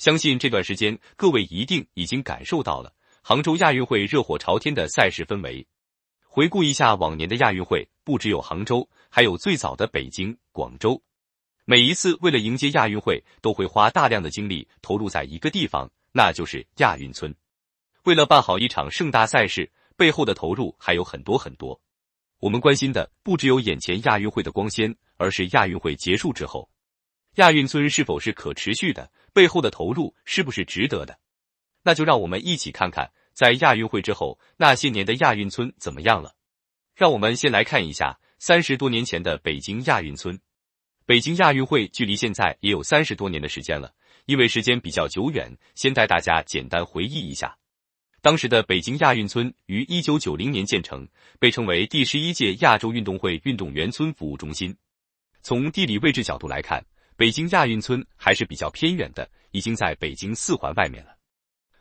相信这段时间，各位一定已经感受到了杭州亚运会热火朝天的赛事氛围。回顾一下往年的亚运会，不只有杭州，还有最早的北京、广州。每一次为了迎接亚运会，都会花大量的精力投入在一个地方，那就是亚运村。为了办好一场盛大赛事，背后的投入还有很多很多。我们关心的不只有眼前亚运会的光鲜，而是亚运会结束之后。亚运村是否是可持续的？背后的投入是不是值得的？那就让我们一起看看，在亚运会之后那些年的亚运村怎么样了。让我们先来看一下三十多年前的北京亚运村。北京亚运会距离现在也有三十多年的时间了，因为时间比较久远，先带大家简单回忆一下。当时的北京亚运村于一九九零年建成，被称为第十一届亚洲运动会运动员村服务中心。从地理位置角度来看。北京亚运村还是比较偏远的，已经在北京四环外面了。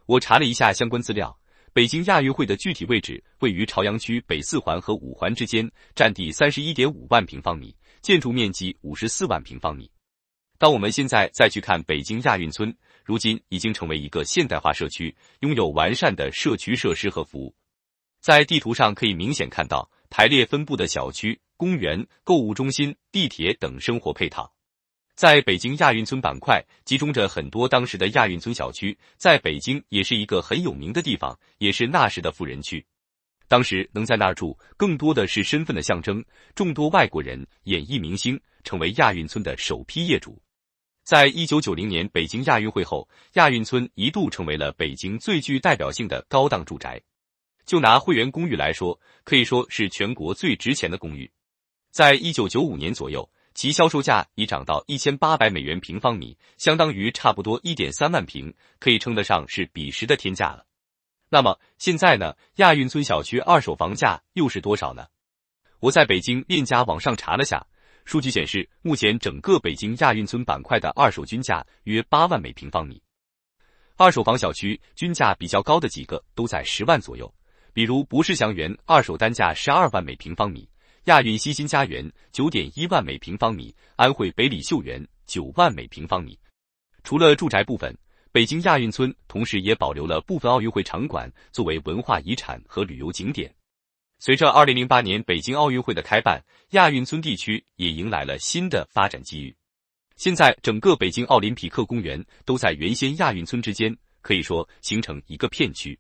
我查了一下相关资料，北京亚运会的具体位置位于朝阳区北四环和五环之间，占地三十一点五万平方米，建筑面积五十四万平方米。当我们现在再去看北京亚运村，如今已经成为一个现代化社区，拥有完善的社区设施和服务。在地图上可以明显看到排列分布的小区、公园、购物中心、地铁等生活配套。在北京亚运村板块集中着很多当时的亚运村小区，在北京也是一个很有名的地方，也是那时的富人区。当时能在那儿住，更多的是身份的象征。众多外国人、演艺明星成为亚运村的首批业主。在一九九零年北京亚运会后，亚运村一度成为了北京最具代表性的高档住宅。就拿汇源公寓来说，可以说是全国最值钱的公寓。在一九九五年左右。其销售价已涨到一千八百美元平方米，相当于差不多一点三万平，可以称得上是彼时的天价了。那么现在呢？亚运村小区二手房价又是多少呢？我在北京链家网上查了下，数据显示，目前整个北京亚运村板块的二手均价约八万每平方米，二手房小区均价比较高的几个都在十万左右，比如博是祥园二手单价十二万每平方米。亚运西新家园九点一万每平方米，安徽北里秀园九万每平方米。除了住宅部分，北京亚运村同时也保留了部分奥运会场馆作为文化遗产和旅游景点。随着二零零八年北京奥运会的开办，亚运村地区也迎来了新的发展机遇。现在整个北京奥林匹克公园都在原先亚运村之间，可以说形成一个片区。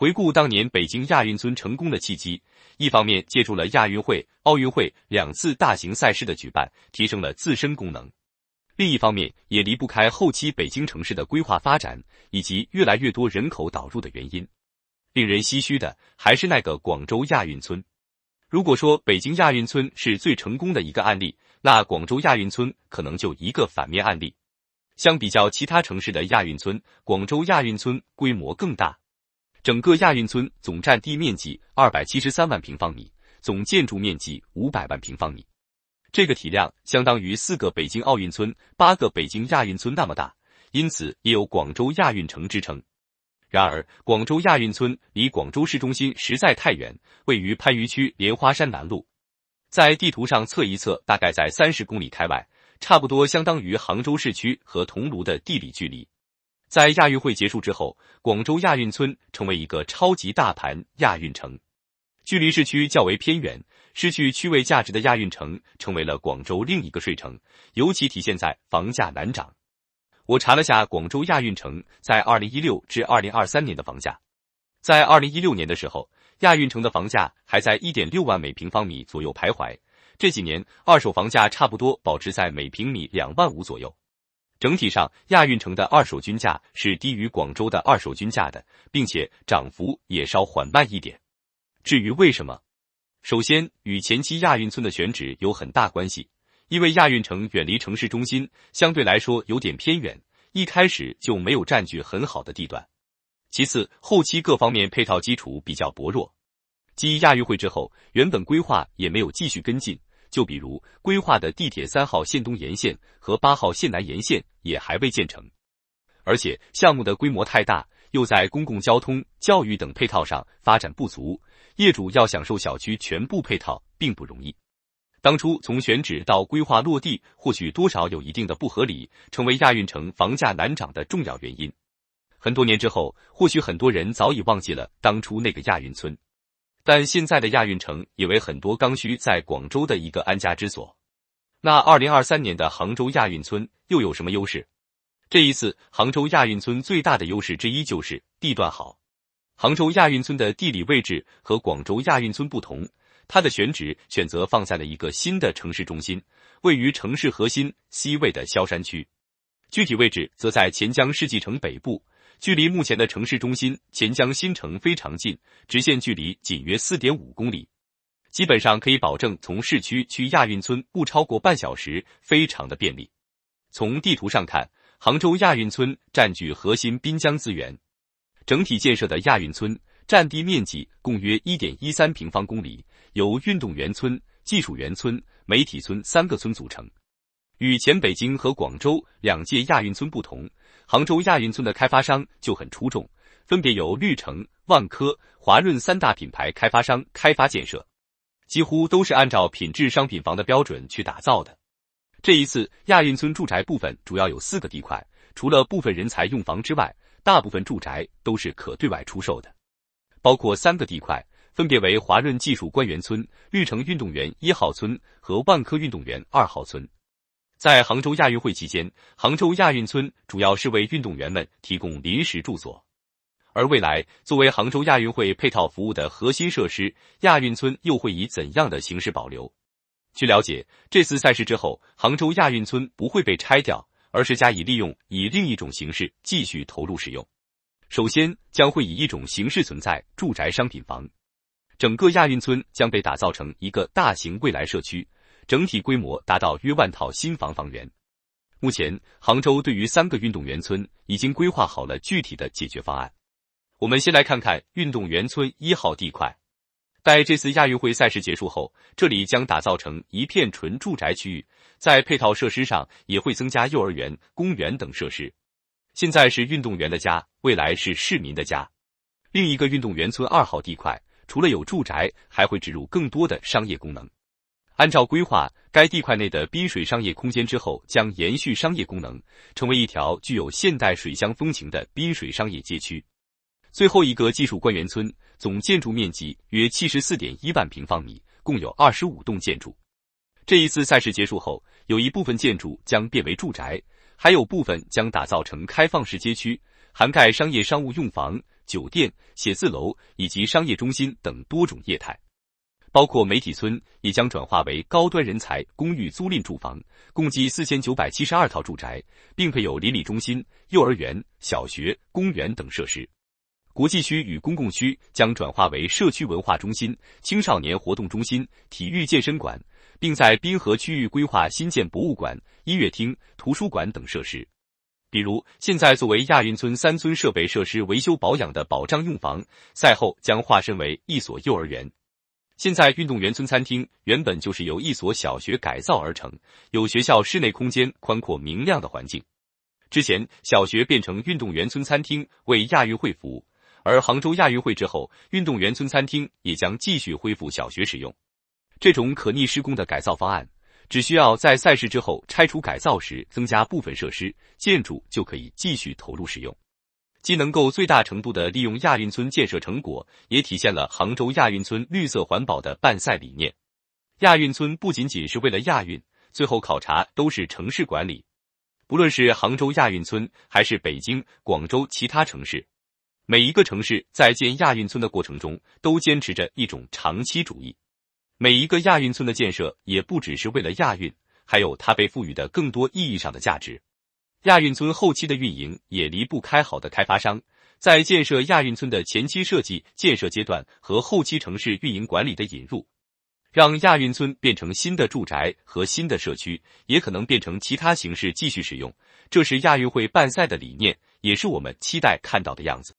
回顾当年北京亚运村成功的契机，一方面借助了亚运会、奥运会两次大型赛事的举办，提升了自身功能；另一方面也离不开后期北京城市的规划发展以及越来越多人口导入的原因。令人唏嘘的还是那个广州亚运村。如果说北京亚运村是最成功的一个案例，那广州亚运村可能就一个反面案例。相比较其他城市的亚运村，广州亚运村规模更大。整个亚运村总占地面积二百七十三万平方米，总建筑面积五百万平方米，这个体量相当于四个北京奥运村、八个北京亚运村那么大，因此也有广州亚运城之称。然而，广州亚运村离广州市中心实在太远，位于番禺区莲花山南路，在地图上测一测，大概在三十公里开外，差不多相当于杭州市区和桐庐的地理距离。在亚运会结束之后，广州亚运村成为一个超级大盘亚运城，距离市区较为偏远，失去区位价值的亚运城成为了广州另一个睡城，尤其体现在房价难涨。我查了下广州亚运城在二零一六至二零二三年的房价，在二零一六年的时候，亚运城的房价还在一点六万每平方米左右徘徊，这几年二手房价差不多保持在每平米两万五左右。整体上，亚运城的二手均价是低于广州的二手均价的，并且涨幅也稍缓慢一点。至于为什么，首先与前期亚运村的选址有很大关系，因为亚运城远离城市中心，相对来说有点偏远，一开始就没有占据很好的地段。其次，后期各方面配套基础比较薄弱，继亚运会之后，原本规划也没有继续跟进，就比如规划的地铁三号线东沿线和八号线南沿线。也还未建成，而且项目的规模太大，又在公共交通、教育等配套上发展不足，业主要享受小区全部配套并不容易。当初从选址到规划落地，或许多少有一定的不合理，成为亚运城房价难涨的重要原因。很多年之后，或许很多人早已忘记了当初那个亚运村，但现在的亚运城也为很多刚需在广州的一个安家之所。那二零二三年的杭州亚运村又有什么优势？这一次，杭州亚运村最大的优势之一就是地段好。杭州亚运村的地理位置和广州亚运村不同，它的选址选择放在了一个新的城市中心，位于城市核心 C 位的萧山区。具体位置则在钱江世纪城北部，距离目前的城市中心钱江新城非常近，直线距离仅约四点五公里。基本上可以保证从市区去亚运村不超过半小时，非常的便利。从地图上看，杭州亚运村占据核心滨江资源，整体建设的亚运村占地面积共约一点一三平方公里，由运动员村、技术员村、媒体村三个村组成。与前北京和广州两届亚运村不同，杭州亚运村的开发商就很出众，分别由绿城、万科、华润三大品牌开发商开发建设。几乎都是按照品质商品房的标准去打造的。这一次亚运村住宅部分主要有四个地块，除了部分人才用房之外，大部分住宅都是可对外出售的。包括三个地块，分别为华润技术官员村、绿城运动员一号村和万科运动员二号村。在杭州亚运会期间，杭州亚运村主要是为运动员们提供临时住所。而未来，作为杭州亚运会配套服务的核心设施，亚运村又会以怎样的形式保留？据了解，这次赛事之后，杭州亚运村不会被拆掉，而是加以利用，以另一种形式继续投入使用。首先，将会以一种形式存在——住宅商品房。整个亚运村将被打造成一个大型未来社区，整体规模达到约万套新房房源。目前，杭州对于三个运动员村已经规划好了具体的解决方案。我们先来看看运动员村一号地块，待这次亚运会赛事结束后，这里将打造成一片纯住宅区域，在配套设施上也会增加幼儿园、公园等设施。现在是运动员的家，未来是市民的家。另一个运动员村二号地块，除了有住宅，还会植入更多的商业功能。按照规划，该地块内的滨水商业空间之后将延续商业功能，成为一条具有现代水乡风情的滨水商业街区。最后一个技术官员村总建筑面积约七十四点一万平方米，共有二十五栋建筑。这一次赛事结束后，有一部分建筑将变为住宅，还有部分将打造成开放式街区，涵盖商业、商务用房、酒店、写字楼以及商业中心等多种业态。包括媒体村也将转化为高端人才公寓租赁住房，共计四千九百七十二套住宅，并配有邻里中心、幼儿园、小学、公园等设施。国际区与公共区将转化为社区文化中心、青少年活动中心、体育健身馆，并在滨河区域规划新建博物馆、音乐厅、图书馆等设施。比如，现在作为亚运村三村设备设施维修保养的保障用房，赛后将化身为一所幼儿园。现在运动员村餐厅原本就是由一所小学改造而成，有学校室内空间宽阔明亮的环境。之前小学变成运动员村餐厅，为亚运会服务。而杭州亚运会之后，运动员村餐厅也将继续恢复小学使用。这种可逆施工的改造方案，只需要在赛事之后拆除改造时增加部分设施，建筑就可以继续投入使用。既能够最大程度的利用亚运村建设成果，也体现了杭州亚运村绿色环保的办赛理念。亚运村不仅仅是为了亚运，最后考察都是城市管理。不论是杭州亚运村，还是北京、广州其他城市。每一个城市在建亚运村的过程中，都坚持着一种长期主义。每一个亚运村的建设也不只是为了亚运，还有它被赋予的更多意义上的价值。亚运村后期的运营也离不开好的开发商，在建设亚运村的前期设计、建设阶段和后期城市运营管理的引入，让亚运村变成新的住宅和新的社区，也可能变成其他形式继续使用。这是亚运会办赛的理念，也是我们期待看到的样子。